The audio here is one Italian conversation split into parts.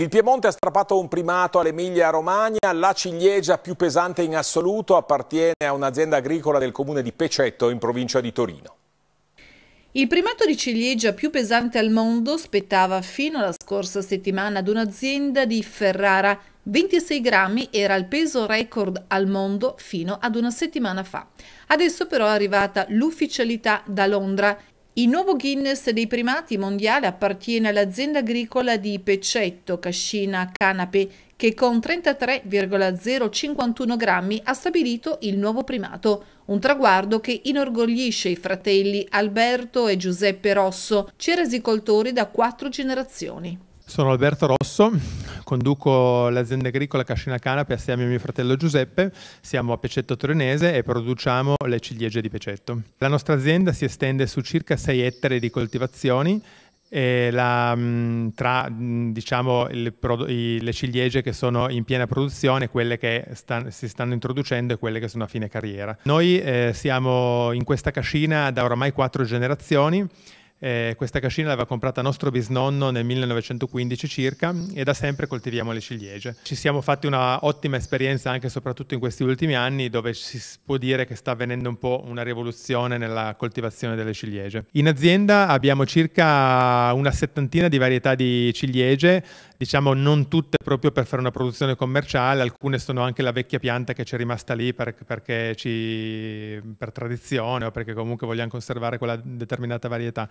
Il Piemonte ha strappato un primato all'Emilia-Romagna, la ciliegia più pesante in assoluto appartiene a un'azienda agricola del comune di Pecetto in provincia di Torino. Il primato di ciliegia più pesante al mondo spettava fino alla scorsa settimana ad un'azienda di Ferrara. 26 grammi era il peso record al mondo fino ad una settimana fa. Adesso però è arrivata l'ufficialità da Londra il nuovo Guinness dei primati mondiale appartiene all'azienda agricola di Pecetto Cascina Canape che con 33,051 grammi ha stabilito il nuovo primato, un traguardo che inorgoglisce i fratelli Alberto e Giuseppe Rosso, ceresicoltori da quattro generazioni. Sono Alberto Rosso, conduco l'azienda agricola Cascina Canape assieme a mio fratello Giuseppe, siamo a Pecetto Torinese e produciamo le ciliegie di Pecetto. La nostra azienda si estende su circa 6 ettari di coltivazioni la, mm, tra mm, diciamo, il, le ciliegie che sono in piena produzione, quelle che stan, si stanno introducendo e quelle che sono a fine carriera. Noi eh, siamo in questa cascina da oramai quattro generazioni eh, questa cascina l'aveva comprata nostro bisnonno nel 1915 circa e da sempre coltiviamo le ciliegie. Ci siamo fatti un'ottima esperienza anche e soprattutto in questi ultimi anni dove si può dire che sta avvenendo un po' una rivoluzione nella coltivazione delle ciliegie. In azienda abbiamo circa una settantina di varietà di ciliegie diciamo non tutte proprio per fare una produzione commerciale, alcune sono anche la vecchia pianta che c'è rimasta lì per, perché ci, per tradizione o perché comunque vogliamo conservare quella determinata varietà.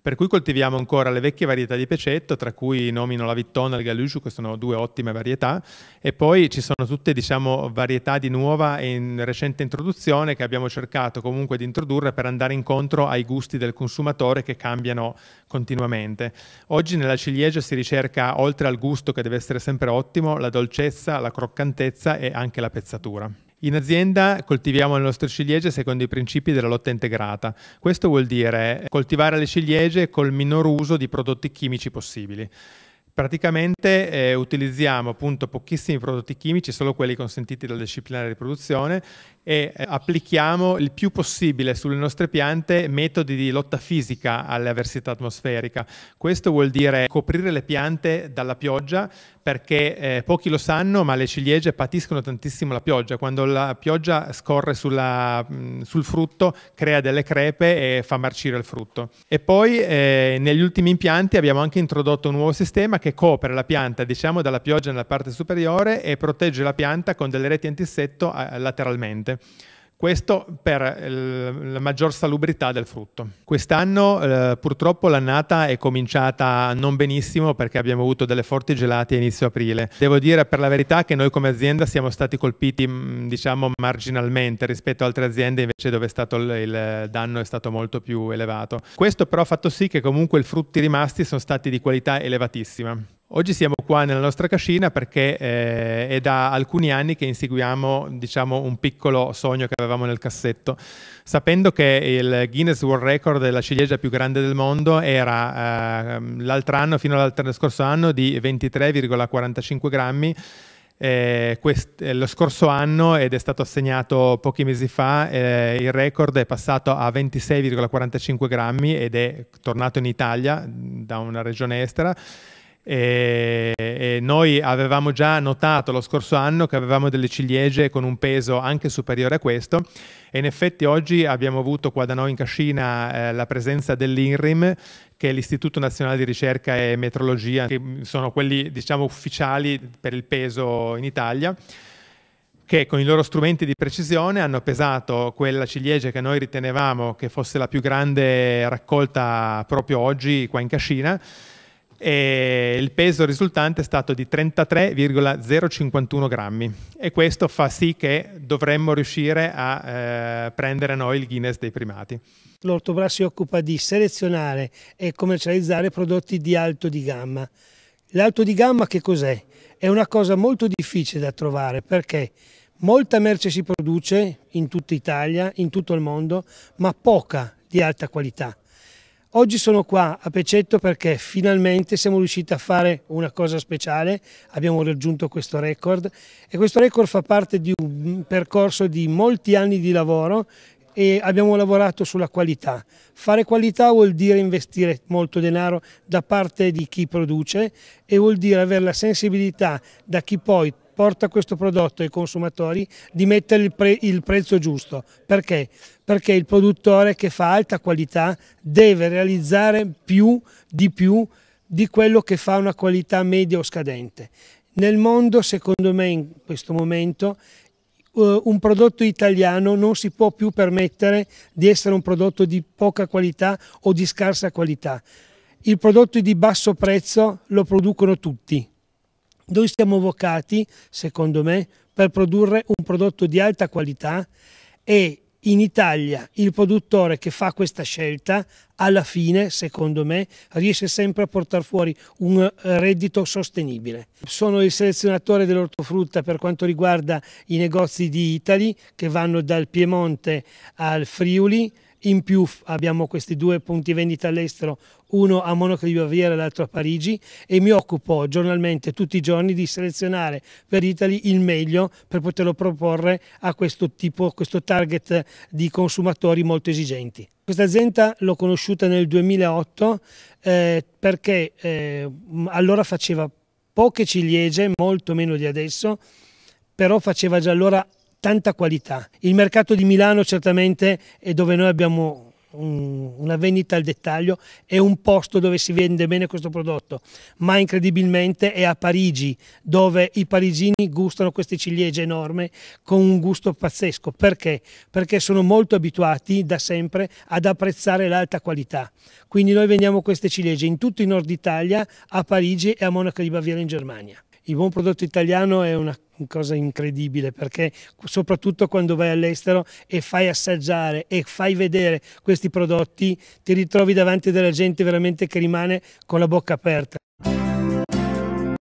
Per cui coltiviamo ancora le vecchie varietà di pecetto, tra cui nomino la Vittona e il Galuscio, che sono due ottime varietà, e poi ci sono tutte diciamo, varietà di nuova e in recente introduzione che abbiamo cercato comunque di introdurre per andare incontro ai gusti del consumatore che cambiano continuamente. Oggi nella ciliegia si ricerca, oltre oltre al gusto che deve essere sempre ottimo, la dolcezza, la croccantezza e anche la pezzatura. In azienda coltiviamo le nostre ciliegie secondo i principi della lotta integrata. Questo vuol dire coltivare le ciliegie col minor uso di prodotti chimici possibili. Praticamente eh, utilizziamo appunto pochissimi prodotti chimici, solo quelli consentiti dalla disciplinare di produzione e eh, applichiamo il più possibile sulle nostre piante metodi di lotta fisica alle avversità atmosferica. Questo vuol dire coprire le piante dalla pioggia perché eh, pochi lo sanno ma le ciliegie patiscono tantissimo la pioggia. Quando la pioggia scorre sulla, mh, sul frutto crea delle crepe e fa marcire il frutto. E poi eh, negli ultimi impianti abbiamo anche introdotto un nuovo sistema che che copre la pianta, diciamo, dalla pioggia nella parte superiore e protegge la pianta con delle reti antissetto eh, lateralmente. Questo per eh, la maggior salubrità del frutto. Quest'anno eh, purtroppo l'annata è cominciata non benissimo perché abbiamo avuto delle forti gelate a inizio aprile. Devo dire per la verità che noi come azienda siamo stati colpiti mm, diciamo marginalmente rispetto ad altre aziende invece dove il, il danno è stato molto più elevato. Questo però ha fatto sì che comunque i frutti rimasti sono stati di qualità elevatissima. Oggi siamo qua nella nostra cascina perché eh, è da alcuni anni che inseguiamo diciamo, un piccolo sogno che avevamo nel cassetto, sapendo che il Guinness World Record della ciliegia più grande del mondo era eh, l'altro anno, fino all'altro scorso anno, di 23,45 grammi. Eh, quest- eh, lo scorso anno ed è stato assegnato pochi mesi fa, eh, il record è passato a 26,45 grammi ed è tornato in Italia da una regione estera e, e noi avevamo già notato lo scorso anno che avevamo delle ciliegie con un peso anche superiore a questo e in effetti oggi abbiamo avuto qua da noi in Cascina eh, la presenza dell'INRIM che è l'Istituto Nazionale di Ricerca e Metrologia, che sono quelli diciamo ufficiali per il peso in Italia che con i loro strumenti di precisione hanno pesato quella ciliegia che noi ritenevamo che fosse la più grande raccolta proprio oggi qua in Cascina e il peso risultante è stato di 33,051 grammi e questo fa sì che dovremmo riuscire a eh, prendere noi il Guinness dei primati. L'Ortobra si occupa di selezionare e commercializzare prodotti di alto di gamma. L'alto di gamma che cos'è? È una cosa molto difficile da trovare perché molta merce si produce in tutta Italia, in tutto il mondo, ma poca di alta qualità. Oggi sono qua a Pecetto perché finalmente siamo riusciti a fare una cosa speciale, abbiamo raggiunto questo record e questo record fa parte di un percorso di molti anni di lavoro e abbiamo lavorato sulla qualità. Fare qualità vuol dire investire molto denaro da parte di chi produce e vuol dire avere la sensibilità da chi poi porta questo prodotto ai consumatori di mettere il, pre il prezzo giusto. Perché? Perché il produttore che fa alta qualità deve realizzare più di più di quello che fa una qualità media o scadente. Nel mondo, secondo me, in questo momento, eh, un prodotto italiano non si può più permettere di essere un prodotto di poca qualità o di scarsa qualità. Il prodotto di basso prezzo lo producono tutti. Noi siamo vocati, secondo me, per produrre un prodotto di alta qualità e in Italia il produttore che fa questa scelta alla fine, secondo me, riesce sempre a portare fuori un eh, reddito sostenibile. Sono il selezionatore dell'ortofrutta per quanto riguarda i negozi di Itali che vanno dal Piemonte al Friuli, in più abbiamo questi due punti vendita all'estero, uno a Monaco di Baviera e l'altro a Parigi e mi occupo giornalmente tutti i giorni di selezionare per Italy il meglio per poterlo proporre a questo tipo, a questo target di consumatori molto esigenti. Questa azienda l'ho conosciuta nel 2008 eh, perché eh, allora faceva poche ciliegie, molto meno di adesso, però faceva già allora tanta qualità. Il mercato di Milano certamente è dove noi abbiamo una vendita al dettaglio è un posto dove si vende bene questo prodotto, ma incredibilmente è a Parigi, dove i parigini gustano queste ciliegie enorme con un gusto pazzesco. Perché? Perché sono molto abituati da sempre ad apprezzare l'alta qualità. Quindi noi vendiamo queste ciliegie in tutto il nord Italia, a Parigi e a Monaco di Baviera in Germania il buon prodotto italiano è una cosa incredibile perché soprattutto quando vai all'estero e fai assaggiare e fai vedere questi prodotti ti ritrovi davanti della gente veramente che rimane con la bocca aperta.